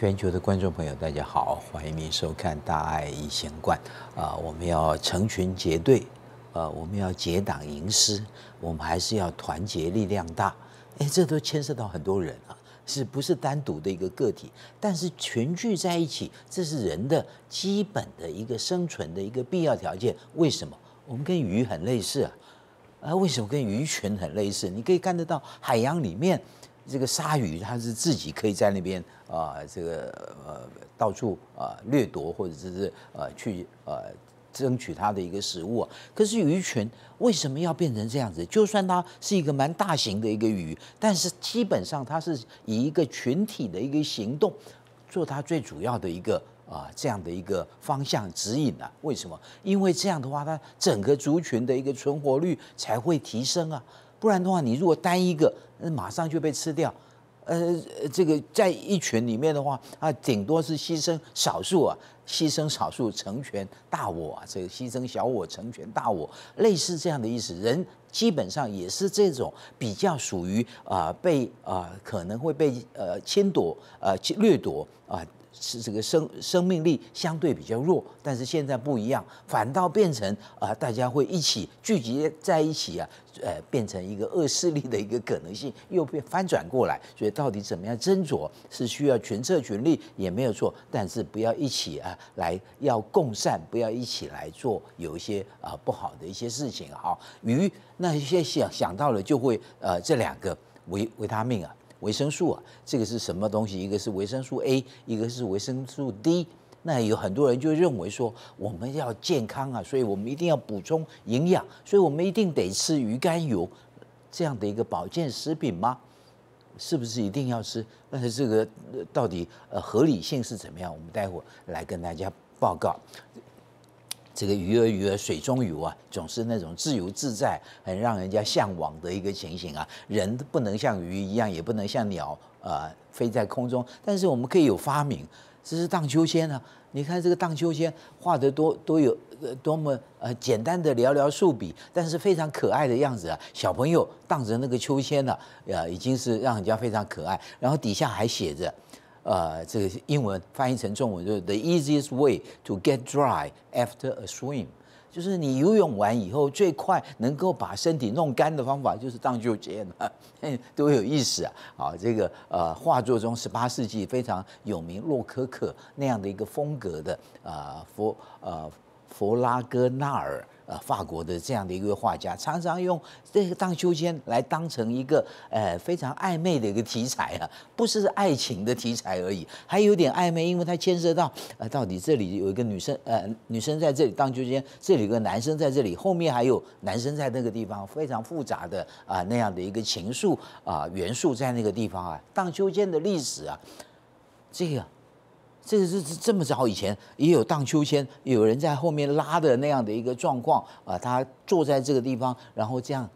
全球的观众朋友，大家好，欢迎您收看《大爱一弦观》啊！我们要成群结队，呃，我们要结党营私，我们还是要团结力量大。哎，这都牵涉到很多人啊，是不是单独的一个个体？但是群聚在一起，这是人的基本的一个生存的一个必要条件。为什么？我们跟鱼很类似啊，啊，为什么跟鱼群很类似？你可以看得到海洋里面。这个鲨鱼它是自己可以在那边啊，这个呃到处啊掠夺，或者是呃去呃争取它的一个食物。可是鱼群为什么要变成这样子？就算它是一个蛮大型的一个鱼，但是基本上它是以一个群体的一个行动做它最主要的一个啊这样的一个方向指引啊。为什么？因为这样的话，它整个族群的一个存活率才会提升啊。不然的话，你如果单一个，那马上就被吃掉。呃，这个在一群里面的话，啊，顶多是牺牲少数啊，牺牲少数成全大我啊，这个牺牲小我成全大我，类似这样的意思。人基本上也是这种比较属于啊，被啊，可能会被呃，侵夺呃，掠夺啊。是这个生生命力相对比较弱，但是现在不一样，反倒变成啊，大家会一起聚集在一起啊，呃，变成一个恶势力的一个可能性，又被翻转过来。所以到底怎么样斟酌，是需要群策群力也没有错，但是不要一起啊来要共善，不要一起来做有一些啊不好的一些事情。好，鱼那些想想到了就会呃这两个维维他命啊。维生素啊，这个是什么东西？一个是维生素 A，一个是维生素 D。那有很多人就认为说，我们要健康啊，所以我们一定要补充营养，所以我们一定得吃鱼肝油这样的一个保健食品吗？是不是一定要吃？但是这个到底呃合理性是怎么样？我们待会来跟大家报告。这个鱼儿鱼儿水中游啊，总是那种自由自在、很让人家向往的一个情形啊。人不能像鱼一样，也不能像鸟啊飞在空中，但是我们可以有发明，这是荡秋千呢。你看这个荡秋千画得多多有呃多么呃简单的寥寥数笔，但是非常可爱的样子啊。小朋友荡着那个秋千呢，呃，已经是让人家非常可爱。然后底下还写着。呃，这个英文翻译成中文就是 the easiest way to get dry after a swim，就是你游泳完以后最快能够把身体弄干的方法就是荡秋千了，多 有意思啊！啊，这个呃，画作中十八世纪非常有名洛可可那样的一个风格的啊，佛呃弗拉戈纳尔。呃，法国的这样的一个画家，常常用这个荡秋千来当成一个呃非常暧昧的一个题材啊，不是爱情的题材而已，还有点暧昧，因为它牵涉到呃，到底这里有一个女生呃，女生在这里荡秋千，这里有个男生在这里，后面还有男生在那个地方，非常复杂的啊那样的一个情愫啊元素在那个地方啊，荡秋千的历史啊，这个。这个是这么早以前也有荡秋千，有人在后面拉的那样的一个状况啊，他坐在这个地方，然后这样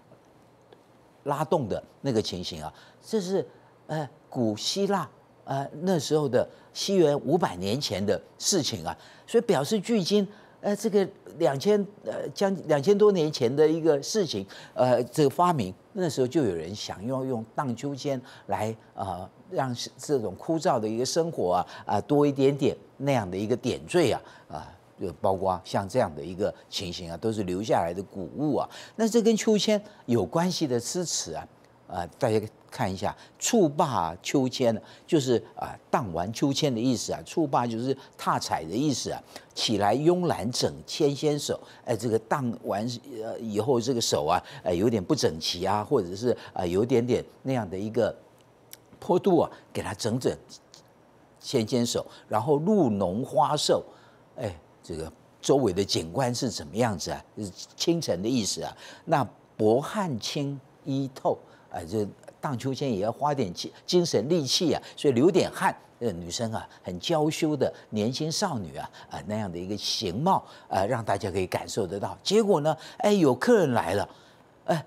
拉动的那个情形啊，这是呃古希腊呃那时候的西元五百年前的事情啊，所以表示距今。呃，这个两千呃将两千多年前的一个事情，呃，这个发明，那时候就有人想要用荡秋千来啊，让这种枯燥的一个生活啊啊多一点点那样的一个点缀啊啊，就包括像这样的一个情形啊，都是留下来的古物啊。那这跟秋千有关系的支持啊。啊，大家看一下，触罢秋千，就是啊，荡完秋千的意思啊。触罢就是踏踩的意思啊。起来慵懒整纤纤手，哎，这个荡完呃以后，这个手啊，呃，有点不整齐啊，或者是啊，有点点那样的一个坡度啊，给它整整纤纤手，然后露浓花瘦，哎，这个周围的景观是怎么样子啊？清晨的意思啊。那薄汗轻衣透。哎，这荡秋千也要花点精精神力气啊，所以流点汗。呃，女生啊，很娇羞的年轻少女啊，啊那样的一个形貌，呃，让大家可以感受得到。结果呢，哎，有客人来了，哎，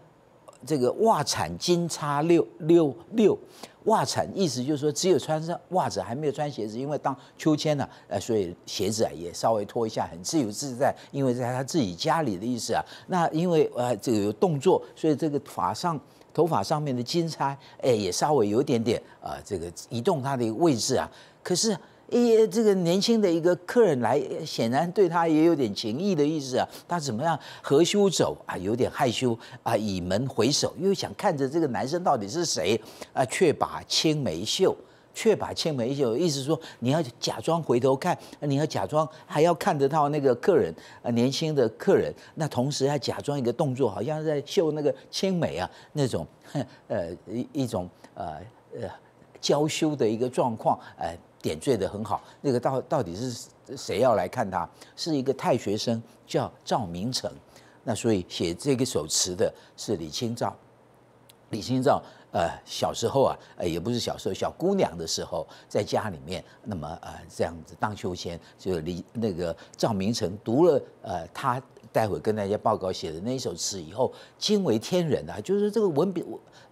这个袜铲金叉六六六，袜铲意思就是说只有穿上袜子，还没有穿鞋子，因为荡秋千呢，呃，所以鞋子啊也稍微脱一下，很自由自在，因为在他自己家里的意思啊。那因为呃这个有动作，所以这个法上。头发上面的金钗，哎，也稍微有点点啊，这个移动他的位置啊。可是，哎，这个年轻的一个客人来，显然对他也有点情意的意思啊。他怎么样？何羞走啊？有点害羞啊？倚门回首，又想看着这个男生到底是谁啊？却把青梅嗅。却把千美，一旧，意思说你要假装回头看，你要假装还要看得到那个客人呃，年轻的客人，那同时还假装一个动作，好像在秀那个千美啊，那种呃一一种呃呃娇羞的一个状况，呃点缀的很好。那个到到底是谁要来看他？是一个太学生叫赵明诚，那所以写这个首词的是李清照。李清照呃小时候啊，呃也不是小时候，小姑娘的时候，在家里面那么呃这样子荡秋千，就李那个赵明诚读了呃他待会跟大家报告写的那一首词以后，惊为天人啊，就是这个文笔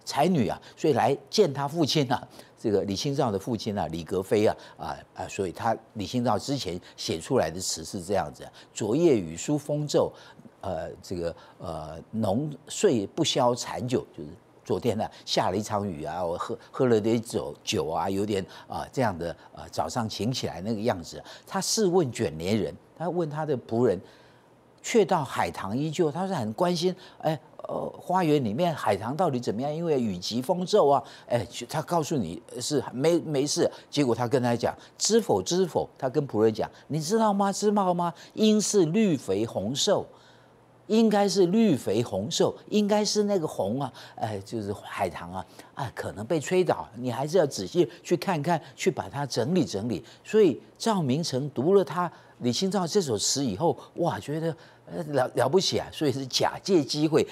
才女啊，所以来见他父亲啊，这个李清照的父亲啊，李格非啊啊啊，所以他李清照之前写出来的词是这样子：昨夜雨疏风骤，呃这个呃浓睡不消残酒，就是。昨天呢下了一场雨啊，我喝喝了点酒酒啊，有点啊这样的啊早上醒起来那个样子。他试问卷帘人，他问他的仆人，却道海棠依旧。他是很关心，哎呃花园里面海棠到底怎么样？因为雨急风骤啊，哎他告诉你是没没事。结果他跟他讲知否知否，他跟仆人讲你知道吗知道吗？应是绿肥红瘦。应该是绿肥红瘦，应该是那个红啊，哎，就是海棠啊，啊，可能被吹倒，你还是要仔细去看看，去把它整理整理。所以赵明诚读了他李清照这首词以后，哇，觉得呃了了不起啊，所以是假借机会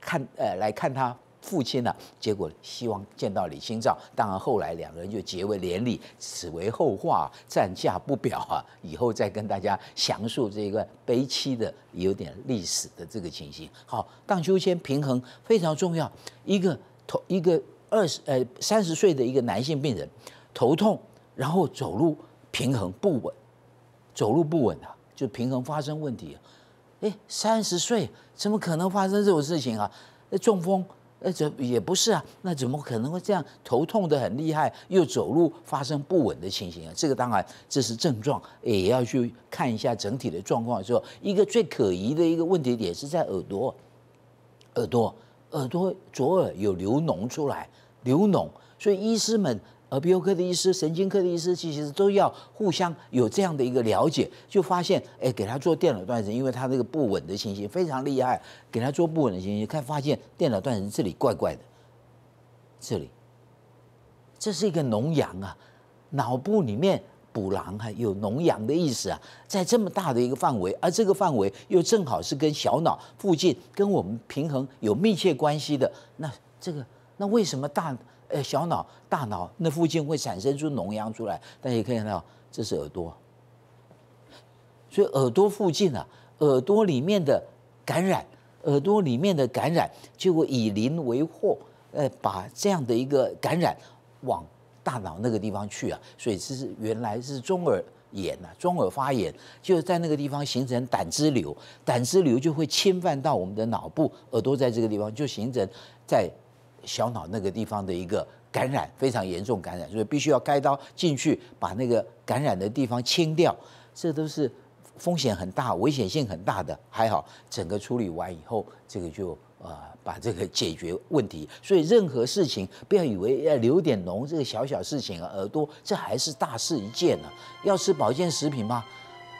看，呃，来看他。父亲呢？结果希望见到李清照，当然后来两个人就结为连理，此为后话，暂下不表啊。以后再跟大家详述这一段悲凄的、有点历史的这个情形。好，荡秋千平衡非常重要。一个头，一个二十呃三十岁的一个男性病人，头痛，然后走路平衡不稳，走路不稳啊，就平衡发生问题。哎，三十岁怎么可能发生这种事情啊？那中风。那怎也不是啊？那怎么可能会这样头痛的很厉害，又走路发生不稳的情形啊？这个当然这是症状，也要去看一下整体的状况。之后一个最可疑的一个问题点是在耳朵，耳朵耳朵左耳有流脓出来，流脓，所以医师们。耳鼻喉科的医师、神经科的医师，其实都要互相有这样的一个了解，就发现，哎，给他做电脑断层，因为他那个不稳的情形非常厉害，给他做不稳的情形，看发现电脑断层这里怪怪的，这里，这是一个脓疡啊，脑部里面捕狼啊，有脓疡的意思啊，在这么大的一个范围，而这个范围又正好是跟小脑附近跟我们平衡有密切关系的，那这个，那为什么大？呃，小脑、大脑那附近会产生出脓疡出来，大也可以看到这是耳朵，所以耳朵附近啊，耳朵里面的感染，耳朵里面的感染，结果以邻为祸，呃，把这样的一个感染往大脑那个地方去啊，所以这是原来是中耳炎呐，中耳发炎就在那个地方形成胆汁瘤，胆汁瘤就会侵犯到我们的脑部，耳朵在这个地方就形成在。小脑那个地方的一个感染非常严重感染，所以必须要开刀进去把那个感染的地方清掉，这都是风险很大、危险性很大的。还好整个处理完以后，这个就呃把这个解决问题。所以任何事情不要以为要留点脓，这个小小事情啊，耳朵这还是大事一件呢。要吃保健食品吗？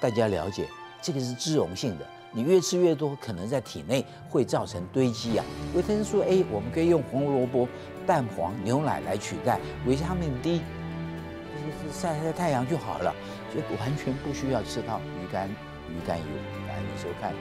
大家了解，这个是脂溶性的。你越吃越多，可能在体内会造成堆积啊。维生素 A 我们可以用红萝卜、蛋黄、牛奶来取代。维生素 D 就是晒晒太阳就好了，所以完全不需要吃到鱼肝鱼肝油。感谢收看。